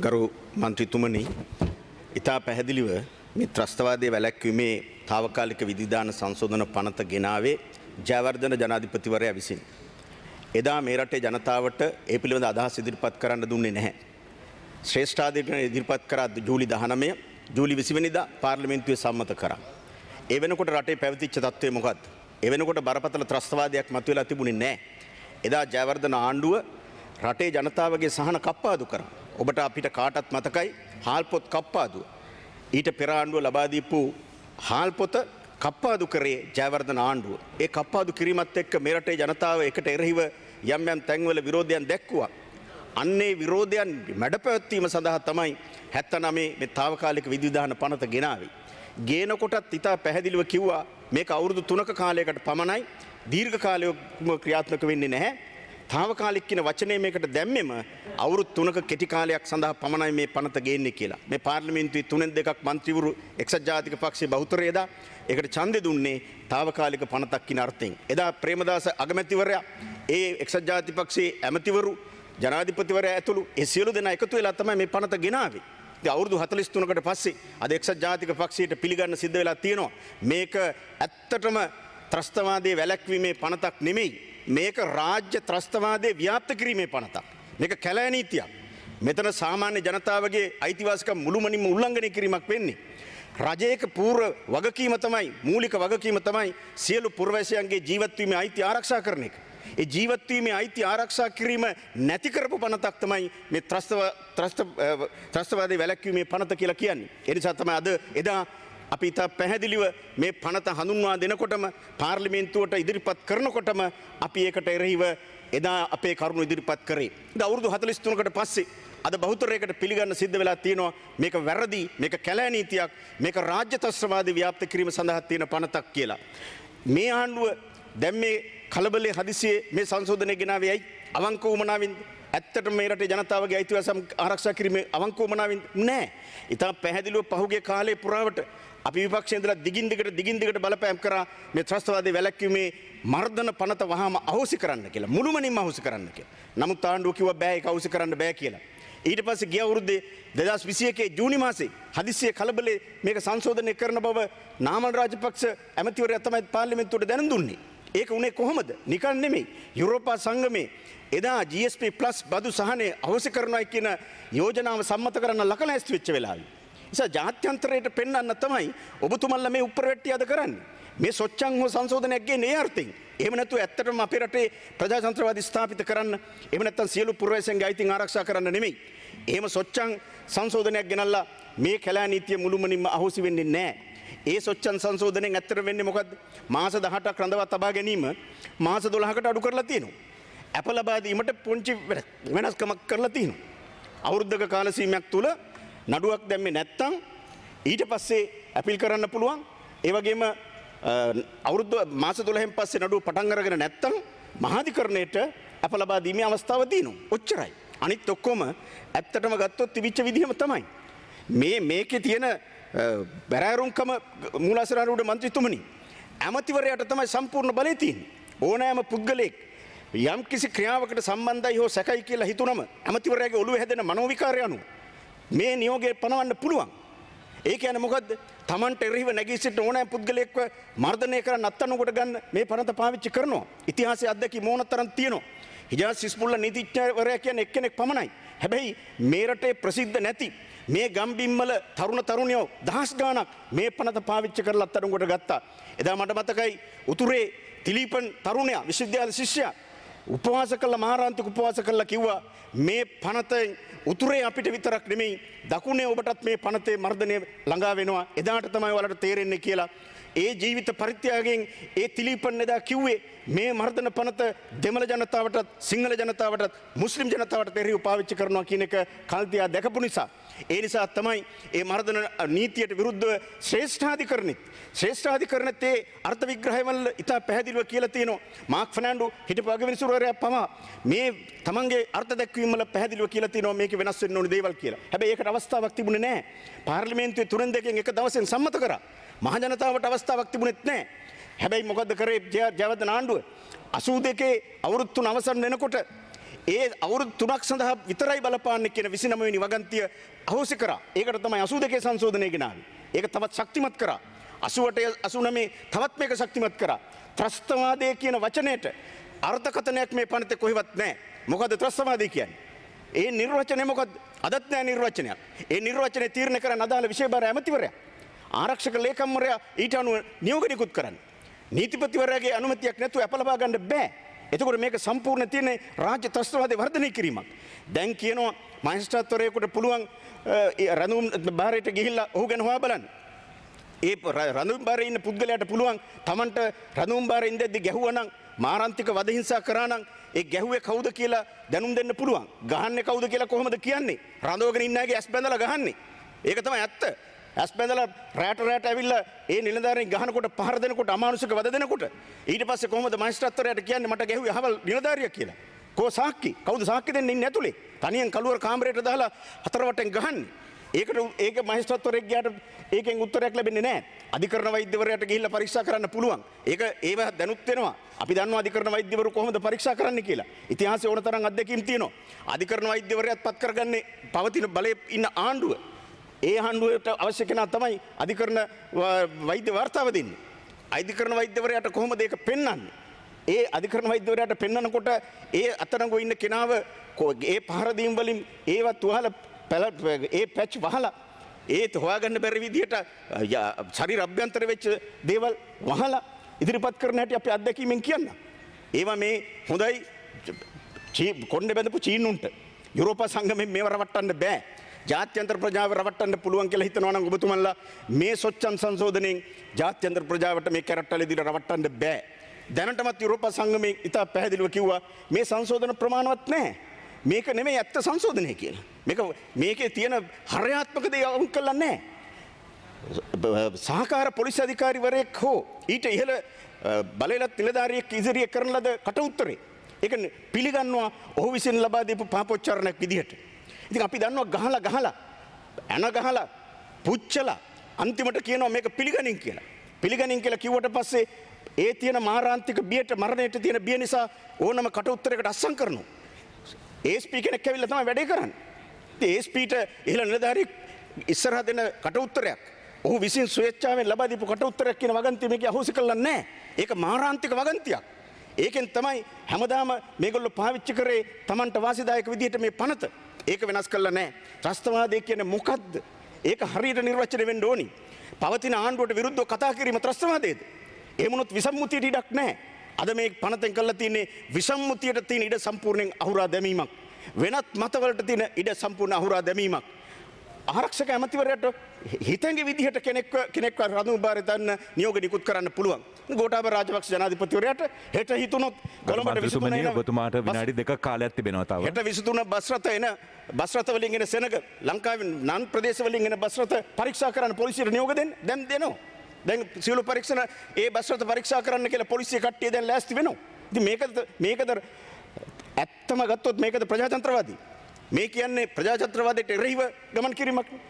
ගරු මන්ත්‍රීතුමනි ඉතා පැහැදිලිව මේ ත්‍රස්තවාදය වැලැක්වීමේ තාවකාලික විධිධාන සංශෝධන පනත ගෙනාවේ ජයවර්ධන ජනාධිපතිවරයා විසින්. එදා මේ රටේ ජනතාවට ඒ පිළිබඳ අදහස් ඉදිරිපත් කරන්න දුන්නේ නැහැ. ශ්‍රේෂ්ඨාධිකරණ ඉදිරිපත් කරා ජූලි 19 ජූලි 20 වෙනිදා පාර්ලිමේන්තුවේ සම්මත කරා. ඒ වෙනකොට රටේ පැවතිච්ච තත්ත්වය මොකක්ද? ඒ වෙනකොට බරපතල ත්‍රස්තවාදයක් මතුවලා තිබුණේ නැහැ. එදා ජයවර්ධන ආණ්ඩුව රටේ ජනතාවගේ සහන කප්පාදු කර. ඔබට අපිට කාටත් මතකයි හාල්පොත් කප්පාදුව. ඊට පෙරාණ්ඩුව ලබාදීපු හාල්පොත කප්පාදු කරේ ජයවර්ධන ආණ්ඩුව. ඒ කප්පාදු කිරීමත් එක්ක මෙරටේ ජනතාව එකට එරහිව යම් යම් තැන්වල විරෝධයන් දැක්වුවා. අන්නේ විරෝධයන් මැඩපැවැත්වීම සඳහා තමයි හැත්ත නමේ මේ තාවකාලික විදිධාන පනත ගෙනාවේ. ගේනකොටත් ඉතා පැහැදිලිව කිව්වා මේක අවුරුදු තුනක කාලයකට පමණයි දීර්ඝ කාලයක්ම ක්‍රියාත්මක වෙන්නේ නැහැ තාවකාලික කියන වචනේ මේකට දැම්මෙම අවුරුදු තුනක කෙටි කාලයක් සඳහා පමණයි මේ පනත ගේන්නේ කියලා. මේ පාර්ලිමේන්තුවේ තුනෙන් දෙකක් മന്ത്രിවරු එක්සත් ජාතික පක්ෂයේ බහුතරය එදා ඒකට ඡන්දෙ දුන්නේ තාවකාලික පනතක් කියන අර්ථයෙන්. එදා ප්‍රේමදාස අගමැතිවරයා ඒ එක්සත් ජාතික පක්ෂයේ ඇමතිවරු ජනාධිපතිවරයා ඇතුළු ඒ සියලු දෙනා එකතු වෙලා තමයි මේ පනත ගෙනාවේ. අවුරදු හතලිස් තුනකට පස්සේ අද එක්සත් ජාතික පක්ෂයට පිළිගන්න සිද්ධ වෙලා තියෙනවා. මේක ඇත්තටම ත්‍රස්තවාදයේ වැලැක්වීමේ පනතක් නෙමෙයි. මේක රාජ්‍ය ත්‍රස්තවාදය ව්‍යාප්ත කිරීමේ පනතක්. මේක කැලෑ නීතියක්. මෙතන සාමාන්‍ය ජනතාවගේ අයිතිවාසිකම් මුළුමනින්ම උල්ලංඝනය කිරීමක් වෙන්නේ. රජයක පූර්ව වගකීම තමයි මූලික වගකීම තමයි සියලු පුරවැසියන්ගේ ජීවත්වීමේ අයිති ආරක්ෂා කරන එක. ඒ ජීවත්වීමේ අයිති ආරක්ෂා කිරීම නැති කරපු පනතක් තමයි මේ ත්‍රස්තවාදී වැළැක්වීමේ පනත කියලා කියන්නේ. ඒ නිසා තමයි අද එදා අපි ඉතා පැහැදිලිව මේ පනත හඳුන්වා දෙනකොටම පාර්ලිමේන්තුවට ඉදිරිපත් කරනකොටම අපි ඒකට එරෙහිව එදා අපේ කරුණු ඉදිරිපත් කරේ. ද අවුරුදු 43කට පස්සේ අද බහුතරයකට පිළිගන්න සිද්ධ වෙලා තියෙනවා මේක වැරදි මේක කැලෑ නීතියක් මේක රාජ්‍ය තස්ත්‍රවාදී ව්‍යාප්ත කිරීම සඳහා තියෙන පනතක් කියලා. මේ ආණ්ඩුව දැන් මේ කලබලේ හදිසියේ මේ සංශෝධනය ගෙනාවේ ඇයි? අවංක වුමනාවෙන්ද? ඇත්තට මේ රටේ ජනතාවගේ අයිතිවාසිකම් ආරක්ෂා කිරීමේ අවංකවමනාවෙන් නැහැ. ඉතා පැහැදිලිව පහුගිය කාලේ පුරාවට අපි විපක්ෂයේ ඉඳලා දිගින් දිගට දිගින් දිගට බලපෑම් කරා මේ ත්‍රස්තවාදී වැළැක්වීමේ මර්ධන පනත වහාම අහෝසි කරන්න කියලා. මුළුමනින්ම අහෝසි කරන්න කියලා. නමුත් ආණ්ඩුව කිව්වා බෑ ඒක අහෝසි කරන්න බෑ කියලා. ඊට පස්සේ ගිය අවුරුද්දේ 2021 ජූනි මාසේ හදිස්සිය කලබලේ මේක සංශෝධනය කරන බව නාමල් රාජපක්ෂ ඇමතිවරයා තමයි පාර්ලිමේන්තුවට දැනුම් දුන්නේ. ඒක උනේ කොහොමද? නිකන් නෙමෙයි. යුරෝපා සංගමේ එදා GSP+ බදු සහනය අවශ්‍ය කරනවා කියන යෝජනාව සම්මත කරන්න ලකලැස්ති වෙච්ච වෙලාවේ. නිසා ජාත්‍යන්තරයට පෙන්වන්න තමයි ඔබතුමන්ලා මේ උප්පරවැට්ටි අද කරන්නේ. මේ සොච්චන් හෝ සංශෝධනයක් ගේන්නේ ඒ අර්ථයෙන්. එහෙම නැත්නම් ඇත්තටම අපේ රටේ ප්‍රජාතන්ත්‍රවාදී ස්ථාපිත කරන්න, එහෙම නැත්නම් සියලු පුරවැසියන්ගේ අයිතීන් ආරක්ෂා කරන්න නෙමෙයි. එහෙම සොච්චන් සංශෝධනයක් ගෙනල්ලා මේ කැලෑ නීතිය මුළුමනින්ම අහෝසි වෙන්නේ නැහැ. ඒ සොච්චන් සංශෝධනයෙන් ඇත්තට වෙන්නේ මොකද්ද? මාස 18ක් රඳවා තබා ගැනීම මාස 12කට අඩු කරලා තියෙනවා. ඇප ලබා දීමට පුංචි වෙනස්කමක් කරලා තියෙනවා. අවුරුද්දක කාල සීමාවක් තුල නඩුවක් දැම්මේ නැත්තම් ඊට පස්සේ ඇපිල් කරන්න පුළුවන්. ඒ වගේම අවුරුද්ද මාස 12න් පස්සේ නඩුව පටන් අරගෙන නැත්තම් මහාධිකරණයට අප ලබා දීමේ අවස්ථාව තියෙනවා. ඔච්චරයි. අනිත් ඔක්කොම ඇත්තටම ගත්තොත් තිබිච්ච විදිහම තමයි. මේ මේකේ තියෙන බැරෑරුම්කම මූලාසරාරුඩ මන්ත්‍රීතුමනි ඇමතිවරයට තමයි සම්පූර්ණ බලය තියෙන්නේ. ඕනෑම පුද්ගලයෙක් යම් කිසි ක්‍රියාවකට සම්බන්ධයි හෝ සැකයි කියලා හිතුනම ඇමතිවරයාගේ ඔළුව හැදෙන මනෝවිකාරය අනුව මේ නියෝගය පනවන්න පුළුවන්. ඒ කියන්නේ මොකද්ද? Tamanට එරෙහිව නැගී සිටින ඕනෑම පුද්ගලයෙක්ව මර්ධනය කරන්න අත්අඩංගුවට ගන්න මේ පනත පාවිච්චි කරනවා. ඉතිහාසයේ අත්දැකීම් මොන තරම් තියෙනවා. හිජාස් ඉස්මුල්ලා නීතිඥවරයා කියන්නේ එක්කෙනෙක් පමණයි. හැබැයි මේ රටේ ප්‍රසිද්ධ නැති මේ ගම්බිම්වල තරුණ තරුණයෝ දහස් ගාණක් මේ පනත පාවිච්චි කරලා අත්අඩංගුවට ගත්තා. එදා මට මතකයි උතුරේ තිලීපන් තරුණයා විශ්වවිද්‍යාල ශිෂ්‍යයා උපවාස කළා මහරාන්තික උපවාස කළා කිව්වා මේ පනතෙන් උතුරේ අපිට විතරක් නෙමෙයි දකුණේ ඔබටත් මේ පනතේ මර්ධනය ළඟා වෙනවා එදාට තමයි ඔයාලට තේරෙන්නේ කියලා ඒ ජීවිත පරිත්‍යාගයෙන් ඒ තිලීපන් එදා කිව්වේ මේ මර්ධන පනත දෙමළ ජනතාවටත් සිංහල ජනතාවටත් මුස්ලිම් ජනතාවට තෙරහිව පාවිච්චි කරනවා කියන එක කල්තියා දැකපු නිසා ඒ නිසා තමයි ඒ මර්ධන නීතියට විරුද්ධව ශ්‍රේෂ්ඨාධිකරණෙත් ශ්‍රේෂ්ඨාධිකරණෙත් ඒ අර්ථ විග්‍රහය වල ඉතා පැහැදිලිව කියලා තියෙනවා මාක් ෆර්නෑන්ඩෝ හිටපු අගවිනිසුරු මැතිවරයා පවා මේ තමන්ගේ අර්ථ දැක්වීම වල පැහැදිලිව කියලා තියෙනවා මේක වෙනස් වෙන්න ඕනේ දේවල් කියලා. හැබැයි ඒකට අවස්ථාවක් තිබුණේ නැහැ. පාර්ලිමේන්තුවේ තුනෙන් දෙකෙන් එක දවසෙන් සම්මත කරා. මහජනතාවට අවස්ථාවක් තිබුණෙත් නැහැ. හැබැයි මොකද්ද කරේ ජයවර්ධන ආණ්ඩුව? 82 අවුරුදු තුන අවසන් වෙනකොට ඒ අවුරුදු තුනක් සඳහා විතරයි බලපාන්නේ කියන 29 වෙනි වගන්තිය අහෝසි කරා. ඒකට තමයි 82 සංශෝධනය ගෙනාවේ. ඒක තවත් ශක්තිමත් කරා. 88 89 තවත් මේක ශක්තිමත් කරා. ත්‍රස්තවාදය කියන වචනයට අර්ථකතනයක් මේ පනත කොහෙවත් නෑ මොකද ත්‍රස්වාදී කියන්නේ. ඒ නිර්වචනය මොකද අදත් නෑ නිර්වචනයක්. ඒ නිර්වචනය තීරණය කරන්න අදාළ විශේෂ ඇමතිවරයා. ආරක්ෂක ලේකම්වරයා ඊට අනුව නියෝග නිකුත් කරන්න. නීතිපතිවරයාගේ අනුමැතියක් නැතුව අපලබා ගන්න බෑ. එතකොට මේක සම්පූර්ණ තියෙන්නේ රාජ්‍ය ත්‍රස්තවාදී වර්ධනය කිරීමක්. දැන් කියනවා මහේස්ත්‍රාත්වරයෙකුට පුළුවන් රණුම් බාරයට ගිහිල්ලා ඔහු ගැන හොයා බලන්න. ඒ රණුම් බාරේ ඉන්න පුද්ගලයාට පුළුවන් Tamanට රණුම් බාරේ ඉඳද්දි ගැහුවා නම් මාරන්තික වදහිංසා කරානම් ඒ ගැහුවේ කවුද කියලා දැනුම් දෙන්න පුළුවන්. ගහන්නේ කවුද කියලා කොහොමද කියන්නේ? රඳවගෙන ඉන්න අයගේ ඇස් බැඳලා ගහන්නේ. ඒක තමයි ඇත්ත. ඇස් බැඳලා රැට රැට ඇවිල්ලා ඒ නිලධාරීන් ගහනකොට පහර දෙනකොට අමානුෂික වද දෙනකොට ඊට පස්සේ කොහොමද මහේස්ත්‍රාත්වරයාට කියන්නේ මට ගැහුවේ අහවල් නිලධාරියා කියලා? කෝ සාක්කි? කවුද සාක්කි දෙන්නේ ඉන්නේ ඇතුලේ? තනියෙන් කලුවර කාමරයට දාලා හතරවටෙන් ගහන්නේ. ඒකට ඒක මහස්ත්‍රත්වරෙක් ගියාට ඒකෙන් උත්තරයක් ලැබෙන්නේ නැහැ. අධිකරණ වෛද්‍යවරයාට ගිහිල්ලා පරීක්ෂා කරන්න පුළුවන්. ඒක ඒව දැනුත් වෙනවා. අපි දන්නවා අධිකරණ වෛද්‍යවරු කොහොමද පරීක්ෂා කරන්නේ කියලා. ඉතිහාසයේ ඕන තරම් අත්දැකීම් තියෙනවා. අධිකරණ වෛද්‍යවරයාත් පත් කරගන්නේ පවතින බලයේ ඉන්න ආණ්ඩුව. ඒ ආණ්ඩුවට අවශ්‍ය කෙනා තමයි අධිකරණ වෛද්‍ය වර්තාව දෙන්නේ. අධිකරණ වෛද්‍යවරයාට කොහොමද ඒක පෙන්වන්නේ? ඒ අධිකරණ වෛද්‍යවරයාට පෙන්වනකොට ඒ අතරඟු ඉන්න කෙනාව ඒ පහරදීම් වලින් ඒවත් වහලා පැලට් ඒ පැච් වහලා ඒත් හොයාගන්න බැරි විදිහට ශරීර අභ්‍යන්තර වෙච්ච දේවල් වහලා ඉදිරිපත් කරන හැටි අපි අත්දැකීමෙන් කියන්න. ඒවා මේ හොඳයි කොණ්ඩ බැඳපු චීනුන්ට යුරෝප සංගමයෙන් මේව රවට්ටන්න බෑ. ජාත්‍යන්තර ප්‍රජාව රවට්ටන්න පුළුවන් කියලා හිතනවා නම් ඔබතුමන්ලා මේ සොච්චම් සංශෝධනයෙන් ජාත්‍යන්තර ප්‍රජාවට මේ කැරට්ටල ඉදිරියට රවට්ටන්න බෑ. දැනටමත් යුරෝප සංගමයේ ඉතා පැහැදිලිව කිව්වා මේ සංශෝධන ප්‍රමාණවත් නැහැ. මේක නෙමෙයි ඇත්ත සංශෝධනය කියලා. මේක මේකේ තියෙන හරයාත්මක දේ අවුල් කරලා නැහැ. සහකාර පොලිස් අධිකාරිවරයෙක් හෝ ඊට ඉහළ බලයලත් නිලධාරියෙක් ඉදිරියේ කරන ලද කටඋත්තරේ. ඒක පිළිගන්නවා ඔහු විසින් ලබා දීපු පාපොච්චාරණයක් විදිහට. ඉතින් අපි දන්නවා ගහලා ගහලා ඇන ගහලා පුච්චලා අන්තිමට කියනවා මේක පිළිගනින් කියලා. පිළිගනින් කියලා කිව්වට පස්සේ ඒ තියෙන මාරාන්තික බියට මරණයට තියෙන බිය නිසා ඕනම කට උත්තරයකට අස්සම් කරනවා. ඒස්පී කෙනෙක් ඇවිල්ලා තමයි වැඩේ කරන්නේ. ඉතින් ඒස්පීට ඉහළ නිලධාරියෙක් ඉස්සරහ දෙන කට උත්තරයක්. ඔහු විසින් ස්වේච්ඡාවෙන් ලබා දීපු කට උත්තරයක් කියන වගන්තිය මේක අහෝසි කරලා නැහැ. ඒක මාරාන්තික වගන්තියක්. ඒකෙන් තමයි හැමදාම මේගොල්ලෝ පාවිච්චි කරේ Tamanට වාසිදායක විදිහට මේ පනත. ඒක වෙනස් කරලා නැහැ. ත්‍රස්තවාදය කියන්නේ මොකද්ද? ඒක හරියට නිර්වචනය වෙන්න ඕනි. පවතින ආණ්ඩුවට විරුද්ධව කතා කිරීම ත්‍රස්තවාදයේද? එහෙම වුණොත් විසම්මුතියට ඉඩක් නැහැ. අද මේ පනතෙන් කල්ල තින්නේ විසම්මුතියට තියෙන ඉඩ සම්පූර්ණයෙන් අහුරා දැමීමක්. වෙනත් මතවලට තියෙන ඉඩ සම්පූර්ණ අහුරා දැමීමක්. ආරක්ෂක ඇමතිවරයට හිතන්ගේ විදිහට කෙනෙක් කෙනෙක්ව රඳුම්බාරය දන්න නියෝග නිකුත් කරන්න පුළුවන්. ගෝඨාභය රාජපක්ෂ ජනාධිපතිවරයාට හෙට හිතුනොත් කොළඹට 23 වෙනි ඔබතුමාට විනාඩි දෙකක් කාලයක් තිබෙනවා තව. හෙට 23 බස් රථ එන බස් රථ වලින් එන සෙනඟ ලංකාවේ නන් ප්‍රදේශ වලින් එන බස් රථ පරීක්ෂා කරන්න පොලිසියට නියෝග දෙන්න දැන් දෙනවා. දැන් සියලු පරීක්ෂණ ඒ බස්රත පරීක්ෂා කරන්න කියලා පොලිසිය කට්ටිය දැන් ලෑස්ති වෙනවා. ඉතින් මේකද මේකද ඇත්තම ගත්තොත් මේකද ප්‍රජාතන්ත්‍රවාදී. මේ කියන්නේ ප්‍රජාතන්ත්‍රවාදයට එරෙහිව ගමන් කිරීමක් නේ.